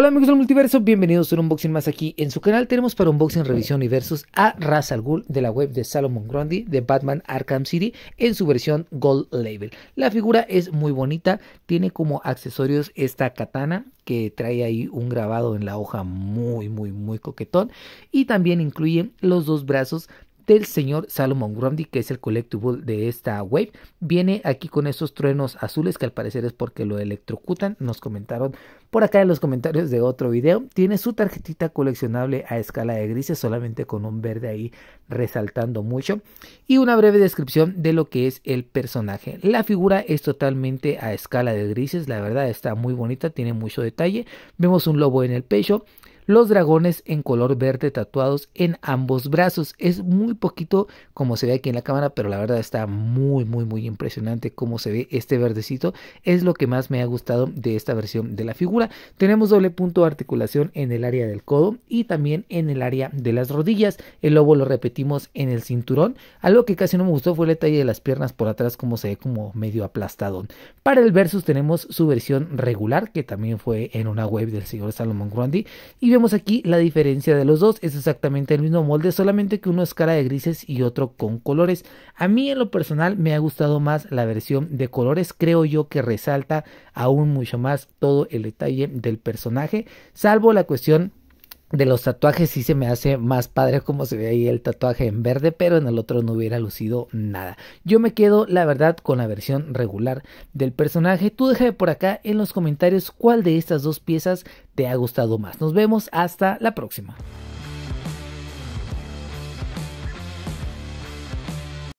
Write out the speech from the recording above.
Hola amigos del multiverso, bienvenidos a un unboxing más aquí en su canal. Tenemos para unboxing revisión y versus a Ra's al Ghul de la web de Salomon Grundy de Batman Arkham City en su versión Gold Label. La figura es muy bonita, tiene como accesorios esta katana que trae ahí un grabado en la hoja muy muy muy coquetón y también incluye los dos brazos del señor Salomon Grundy, que es el collectible de esta wave. Viene aquí con esos truenos azules, que al parecer es porque lo electrocutan. Nos comentaron por acá en los comentarios de otro video. Tiene su tarjetita coleccionable a escala de grises, solamente con un verde ahí resaltando mucho. Y una breve descripción de lo que es el personaje. La figura es totalmente a escala de grises, la verdad está muy bonita, tiene mucho detalle. Vemos un lobo en el pecho los dragones en color verde tatuados en ambos brazos. Es muy poquito como se ve aquí en la cámara, pero la verdad está muy, muy, muy impresionante cómo se ve este verdecito. Es lo que más me ha gustado de esta versión de la figura. Tenemos doble punto de articulación en el área del codo y también en el área de las rodillas. El lobo lo repetimos en el cinturón. Algo que casi no me gustó fue el detalle de las piernas por atrás, como se ve como medio aplastado. Para el versus tenemos su versión regular, que también fue en una web del señor Salomón Grundy. Y vemos aquí la diferencia de los dos, es exactamente el mismo molde, solamente que uno es cara de grises y otro con colores. A mí en lo personal me ha gustado más la versión de colores, creo yo que resalta aún mucho más todo el detalle del personaje, salvo la cuestión de los tatuajes sí se me hace más padre como se ve ahí el tatuaje en verde, pero en el otro no hubiera lucido nada. Yo me quedo, la verdad, con la versión regular del personaje. Tú déjame por acá en los comentarios cuál de estas dos piezas te ha gustado más. Nos vemos hasta la próxima.